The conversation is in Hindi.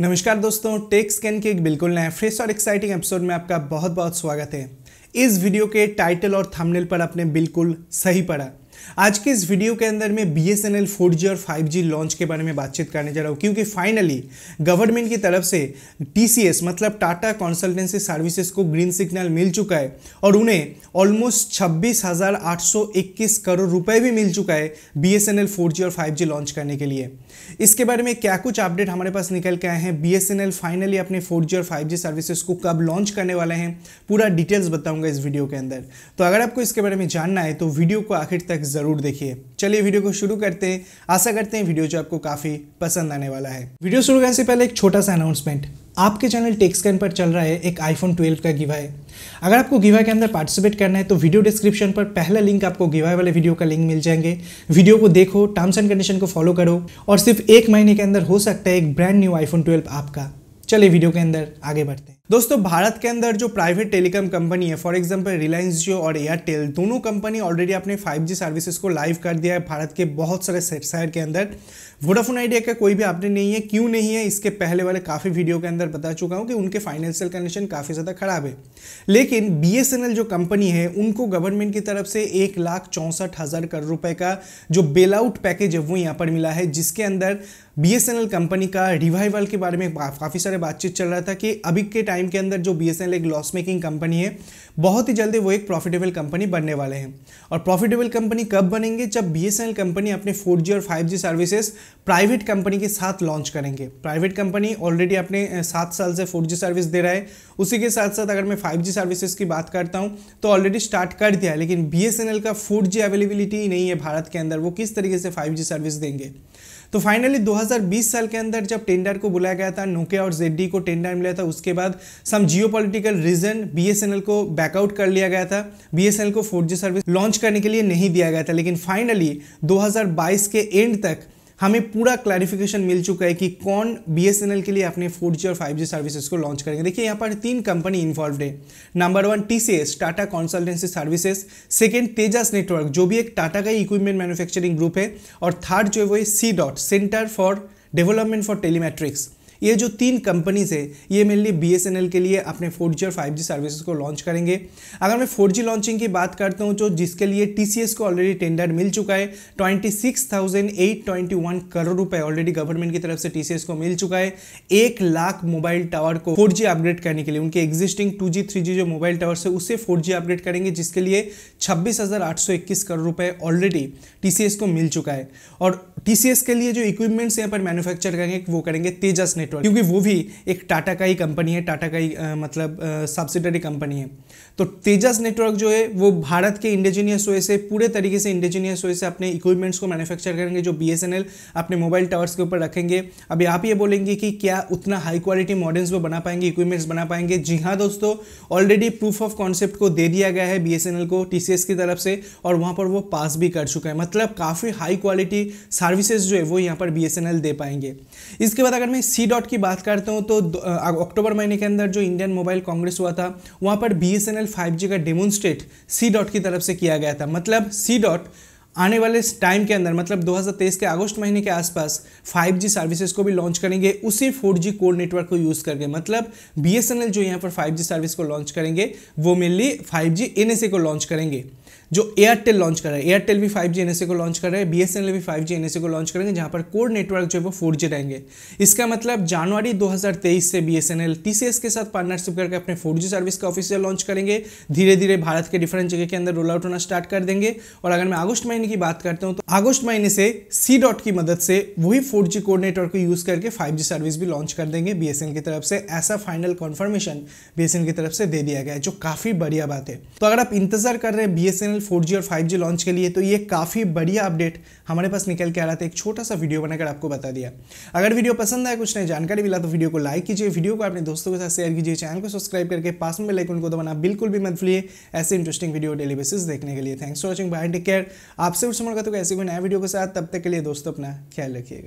नमस्कार दोस्तों टेक स्कैन के एक बिल्कुल नए फ्रेश और एक्साइटिंग एपिसोड में आपका बहुत बहुत स्वागत है इस वीडियो के टाइटल और थंबनेल पर आपने बिल्कुल सही पढ़ा आज के इस वीडियो के अंदर मैं B S N L four G और फाइव जी लॉन्च के बारे में बातचीत करने जा रहा हूँ क्योंकि फाइनली गवर्नमेंट की तरफ से टी सी एस मतलब टाटा कंसल्टेंसी सर्विसेज को ग्रीन सिग्नल मिल चुका है और उन्हें ऑलमोस्ट छब्बीस हज़ार आठ सौ इक्कीस करोड़ रुपए भी मिल चुका है B S N L four G और फाइव जी लॉन्च करने के लिए इसके बारे में क्या कुछ अपडेट हमारे पास निकल के आए हैं B S N L finally अपने फोर जी और फाइव जी सर्विसेज को कब लॉन्च करने वाले हैं पूरा डिटेल्स बताऊंगा इस वीडियो के अंदर तो अगर आपको इसके बारे में जानना है तो वीडियो को आखिर तक तक ज़रूर देखिए चलिए वीडियो को शुरू करते हैं आशा करते हैं वीडियो जो आपको काफ़ी पसंद आने वाला है वीडियो शुरू करने से पहले एक छोटा सा अनाउंसमेंट आपके चैनल टेक्सकैन पर चल रहा है एक आईफोन 12 का गिवाय अगर आपको गिवाय के अंदर पार्टिसिपेट करना है तो वीडियो डिस्क्रिप्शन पर पहला लिंक आपको गिवाय वाले वीडियो का लिंक मिल जाएंगे वीडियो को देखो टर्म्स एंड कंडीशन को फॉलो करो और सिर्फ एक महीने के अंदर हो सकता है एक ब्रांड न्यू आईफोन ट्वेल्व आपका चलिए वीडियो के अंदर आगे बढ़ते हैं दोस्तों भारत के अंदर जो प्राइवेट टेलीकॉम कंपनी है फॉर एग्जांपल रिलायंस जियो और एयरटेल दोनों कंपनी ऑलरेडी अपने 5G सर्विसेज को लाइव कर दिया है भारत के बहुत सारे शहर के अंदर वोडाफोन आइडिया का कोई भी आपने नहीं है क्यों नहीं है इसके पहले वाले काफ़ी वीडियो के अंदर बता चुका हूँ कि उनके फाइनेंशियल कंडीशन काफ़ी ज़्यादा खराब है लेकिन बी जो कंपनी है उनको गवर्नमेंट की तरफ से एक लाख चौंसठ हज़ार करोड़ रुपये का जो बेल आउट पैकेज है वो यहाँ पर मिला है जिसके अंदर बी कंपनी का रिवाइवल के बारे में काफ़ी सारे बातचीत चल रहा था कि अभी के टाइम के अंदर जो बी एक लॉस मेकिंग कंपनी है बहुत ही जल्दी वो एक प्रॉफिटेबल कंपनी बनने वाले हैं और प्रॉफिटेबल कंपनी कब बनेंगे जब बी कंपनी अपने फोर और फाइव सर्विसेज प्राइवेट कंपनी के साथ लॉन्च करेंगे प्राइवेट कंपनी ऑलरेडी अपने सात साल से फोर सर्विस दे रहा है उसी के साथ साथ अगर मैं फाइव सर्विसेज की बात करता हूँ तो ऑलरेडी स्टार्ट कर दिया है लेकिन बी का फोर अवेलेबिलिटी नहीं है भारत के अंदर वो किस तरीके से फाइव सर्विस देंगे तो फाइनली 2020 साल के अंदर जब टेंडर को बुलाया गया था नोके और जेडी को टेंडर मिला था उसके बाद some geopolitical reason B को बैकआउट कर लिया गया था बी को फोर सर्विस लॉन्च करने के लिए नहीं दिया गया था लेकिन फाइनली 2022 के एंड तक हमें पूरा क्लैरिफिकेशन मिल चुका है कि कौन बी के लिए अपने फोर और फाइव सर्विसेज को लॉन्च करेंगे देखिए यहाँ पर तीन कंपनी इन्वॉल्व है number one T Tata consultancy services second Tejas network जो भी एक टाटा का इक्विपमेंट मैन्युफैक्चरिंग ग्रुप है और थर्ड जो है वो C dot centre for development for telematics ये जो तीन कंपनीज है ये मेनली बी के लिए अपने फोर और फाइव सर्विसेज को लॉन्च करेंगे अगर मैं फोर लॉन्चिंग की बात करता हूँ तो जिसके लिए टी को ऑलरेडी टेंडर मिल चुका है ट्वेंटी करोड़ रुपए ऑलरेडी गवर्नमेंट की तरफ से टी को मिल चुका है एक लाख मोबाइल टावर को फोर अपग्रेड करने के लिए उनके एग्जिस्टिंग टू जी जो मोबाइल टावर से उसे फोर अपग्रेड करेंगे जिसके लिए छब्बीस करोड़ रुपए ऑलरेडी टी को मिल चुका है और टी के लिए जो इक्विपमेंट्स यहाँ पर मैन्युफैक्चर करेंगे वो करेंगे तेजस नेटवर्क नेटवर्क क्योंकि वो भी एक टाटा का ही कंपनी है टाटा का ही आ, मतलब सब्सिडरी कंपनी है तो तेजस नेटवर्क जो है वो भारत के इंडिजीनियस वे से पूरे तरीके से इंडिजीनियस वे से अपने इक्विपमेंट्स को मैन्युफैक्चर करेंगे जो बी अपने मोबाइल टावर्स के ऊपर रखेंगे अभी आप ये बोलेंगे कि क्या उतना हाई क्वालिटी मॉडल्स वो बना पाएंगे इक्विपमेंट्स बना पाएंगे जी हाँ दोस्तों ऑलरेडी प्रूफ ऑफ कॉन्सेप्ट को दे दिया गया है बी को टी की तरफ से और वहाँ पर वो पास भी कर चुका है मतलब काफ़ी हाई क्वालिटी सर्विसेज जो है वो यहाँ पर बी दे पाएंगे इसके बाद अगर मैं सी शॉट की बात करते हो तो अक्टूबर महीने के अंदर जो इंडियन मोबाइल कांग्रेस हुआ था वहाँ पर बी एस का डेमोन्स्ट्रेट सी डॉट की तरफ से किया गया था मतलब सी डॉट आने वाले टाइम के अंदर मतलब 2023 के अगस्त महीने के आसपास 5G सर्विसेज को भी लॉन्च करेंगे उसी 4G कोर नेटवर्क को यूज़ करके मतलब बी जो यहाँ पर 5G सर्विस को लॉन्च करेंगे वो मेनली 5G NSA को लॉन्च करेंगे जो एयरटेल लॉन्च कर रहा है एयरटेल भी फाइव जी को लॉन्च कर रहा है बीएसएनएल भी फाइव जी को लॉन्च करेंगे जहां पर कोर नेटवर्क जो है वो फोर जी रहेंगे इसका मतलब जनवरी 2023 से बीएसएनएल टीसीएस के साथ पार्टनरशिप करके अपने फोर जी सर्विस का ऑफिसियल लॉन्च करेंगे धीरे धीरे भारत के डिफरेंट जगह के अंदर रोल आउट होना स्टार्ट कर देंगे और अगर मैं अगस्त महीने की बात करता हूँ तो अगस्त महीने से सी डॉट की मदद से वही फोर जी कोड नेटवर्क को यूज़ करके फाइव जी सर्विस भी लॉन्च कर देंगे बी की तरफ से ऐसा फाइनल कॉन्फर्मेशन बी की तरफ से दे दिया गया है जो काफ़ी बढ़िया बात है तो अगर आप इंतजार कर रहे हैं बी एस और फाइव लॉन्च के लिए तो ये काफ़ी बढ़िया अपडेट हमारे पास निकल के आ रहा था एक छोटा सा वीडियो बनाकर आपको बता दिया अगर वीडियो पसंद आया कुछ नई जानकारी मिला तो वीडियो को लाइक कीजिए वीडियो को अपने दोस्तों के साथ शेयर कीजिए चैनल को सब्सक्राइब करके पास में लाइक उनको दबाना बिल्कुल भी मत भूलिए ऐसे इंटरेस्टिंग वीडियो डेली बेसिस देखने के लिए thanks for watching bye take care आपसे कुछ समय का तो ऐसे नए वीडियो के साथ तब तक के लिए दोस्तों अपना ख्याल रखिएगा